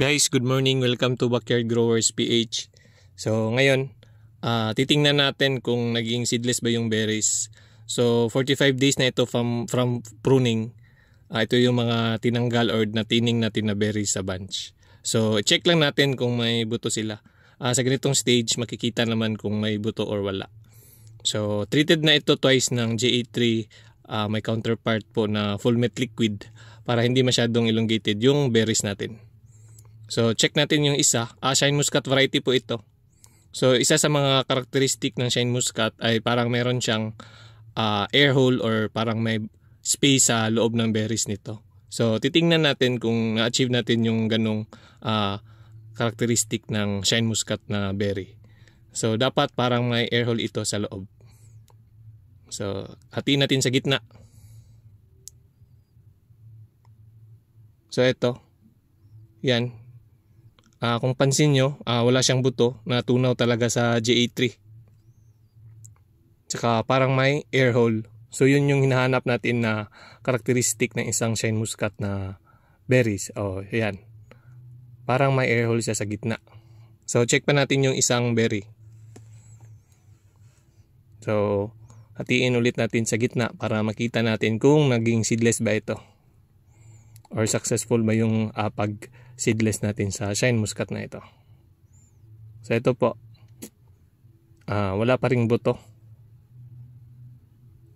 Guys, good morning. Welcome to Backyard Growers PH. So, ngayon, uh, titingnan natin kung naging seedless ba yung berries. So, 45 days na ito from, from pruning. Uh, ito yung mga tinanggal or natining natin na berries sa bunch. So, check lang natin kung may buto sila. Uh, sa ganitong stage, makikita naman kung may buto or wala. So, treated na ito twice ng GA3. Uh, may counterpart po na full met liquid para hindi masyadong elongated yung berries natin. So check natin yung isa. Ah, Shine Muscat variety po ito. So isa sa mga karakteristik ng Shine Muscat ay parang meron siyang uh, air hole or parang may space sa loob ng berries nito. So titingnan natin kung na-achieve natin yung ganong uh, karakteristik ng Shine Muscat na berry. So dapat parang may air hole ito sa loob. So hatiin natin sa gitna. So ito. Yan. Uh, kung pansin nyo, uh, wala siyang buto. Natunaw talaga sa JA3. Tsaka parang may air hole. So yun yung hinahanap natin na karakteristik ng isang shine muscat na berries. O, oh, yan. Parang may air hole siya sa gitna. So check pa natin yung isang berry. So hatiin ulit natin sa gitna para makita natin kung naging seedless ba ito or successful ba yung uh, ah, pag seedless natin sa shine muscat na ito so ito po uh, wala pa ring buto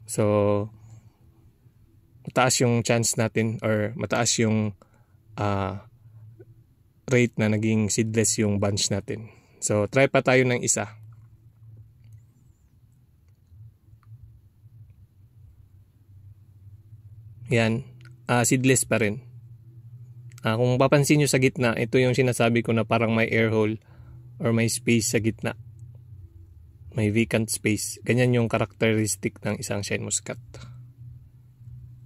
so mataas yung chance natin or mataas yung uh, rate na naging seedless yung bunch natin so try pa tayo ng isa yan uh, seedless pa rin. Uh, kung papansin nyo sa gitna, ito yung sinasabi ko na parang may air hole or may space sa gitna. May vacant space. Ganyan yung characteristic ng isang Shine Muscat.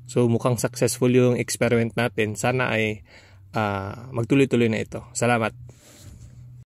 So mukhang successful yung experiment natin. Sana ay uh, magtuloy-tuloy na ito. Salamat!